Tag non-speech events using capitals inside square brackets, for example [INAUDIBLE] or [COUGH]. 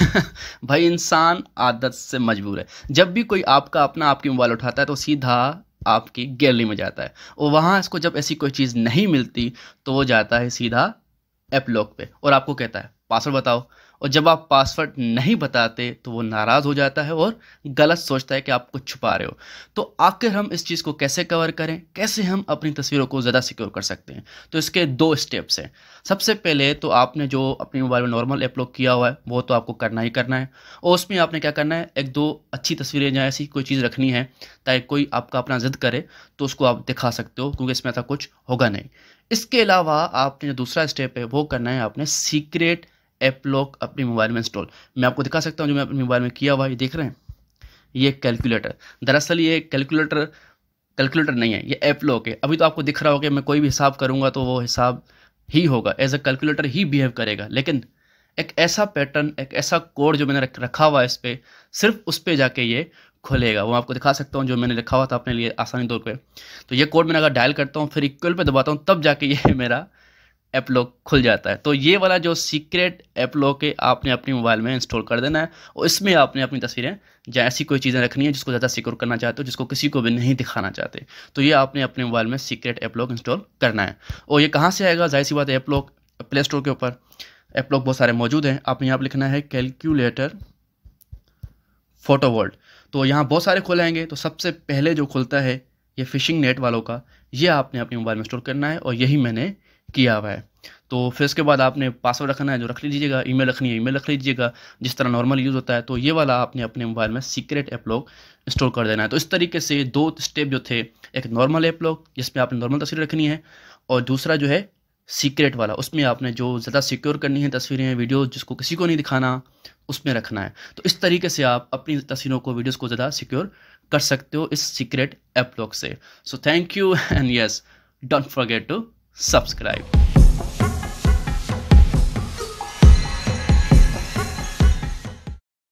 [LAUGHS] भाई इंसान आदत से मजबूर है जब भी कोई आपका अपना आपकी मोबाइल उठाता है तो सीधा आपकी गैलरी में जाता है और वहाँ इसको जब ऐसी कोई चीज़ नहीं मिलती तो वो जाता है सीधा एप लॉक पे और आपको कहता है पासवर्ड बताओ और जब आप पासवर्ड नहीं बताते तो वो नाराज़ हो जाता है और गलत सोचता है कि आप कुछ छुपा रहे हो तो आखिर हम इस चीज़ को कैसे कवर करें कैसे हम अपनी तस्वीरों को ज़्यादा सिक्योर कर सकते हैं तो इसके दो स्टेप्स हैं सबसे पहले तो आपने जो अपने मोबाइल में नॉर्मल ऐप किया हुआ है वो तो आपको करना ही करना है और उसमें आपने क्या करना है एक दो अच्छी तस्वीरें या ऐसी कोई चीज़ रखनी है ताकि कोई आपका अपना ज़िद करे तो उसको आप दिखा सकते हो क्योंकि इसमें ऐसा कुछ होगा नहीं इसके अलावा आपने जो दूसरा स्टेप है वो करना है आपने सीक्रेट ऐप लॉक अपने मोबाइल में इंस्टॉल मैं आपको दिखा सकता हूँ जो मैं अपने मोबाइल में किया हुआ ये देख रहे हैं ये कैलकुलेटर दरअसल ये कैलकुलेटर कैलकुलेटर नहीं है ये ऐप लॉक है अभी तो आपको दिख रहा होगा कि मैं कोई भी हिसाब करूँगा तो वो हिसाब ही होगा एज अ कैलकुलेटर ही बिहेव करेगा लेकिन एक ऐसा पैटर्न एक ऐसा कोड जो मैंने रखा हुआ है इस पर सिर्फ उस पर जाके ये खोलेगा वो आपको दिखा सकता हूँ जो मैंने लिखा हुआ था अपने लिए आसानी तौर पे तो ये कोड मैंने अगर डायल करता हूँ फिर इक्वल पे दबाता हूँ तब जाके ये [LAUGHS] मेरा ऐप खुल जाता है तो ये वाला जो सीक्रेट ऐप के है आपने अपने मोबाइल में इंस्टॉल कर देना है और इसमें आपने अपनी तस्वीरें या ऐसी कोई चीज़ें रखनी है जिसको ज़्यादा सिक्योर करना चाहते हो जिसको किसी को भी नहीं दिखाना चाहते तो ये आपने अपने मोबाइल में सीक्रेट ऐप इंस्टॉल करना है और ये कहाँ से आएगा जाहिर सी बात है ऐप प्ले स्टोर के ऊपर ऐप बहुत सारे मौजूद हैं आपने यहाँ पर लिखना है कैलकुलेटर फोटो वर्ल्ड तो यहाँ बहुत सारे खुल आएंगे तो सबसे पहले जो खुलता है ये फिशिंग नेट वालों का ये आपने अपने मोबाइल में स्टोर करना है और यही मैंने किया हुआ है तो फिर इसके बाद आपने पासवर्ड रखना है जो रख लीजिएगा ईमेल रखनी है ईमेल रख लीजिएगा जिस तरह नॉर्मल यूज़ होता है तो ये वाला आपने अपने मोबाइल में सीक्रेट ऐप लॉक स्टोर कर देना है तो इस तरीके से दो स्टेप जो थे एक नॉर्मल ऐप लॉक जिसमें आपने नॉर्मल तस्वीर रखनी है और दूसरा जो है सीक्रेट वाला उसमें आपने जो ज़्यादा सिक्योर करनी है तस्वीरें वीडियो जिसको किसी को नहीं दिखाना उसमें रखना है तो इस तरीके से आप अपनी तस्वीरों को वीडियोज़ को ज़्यादा सिक्योर कर सकते हो इस सीक्रेट ऐप लॉक से so thank you and yes don't forget to subscribe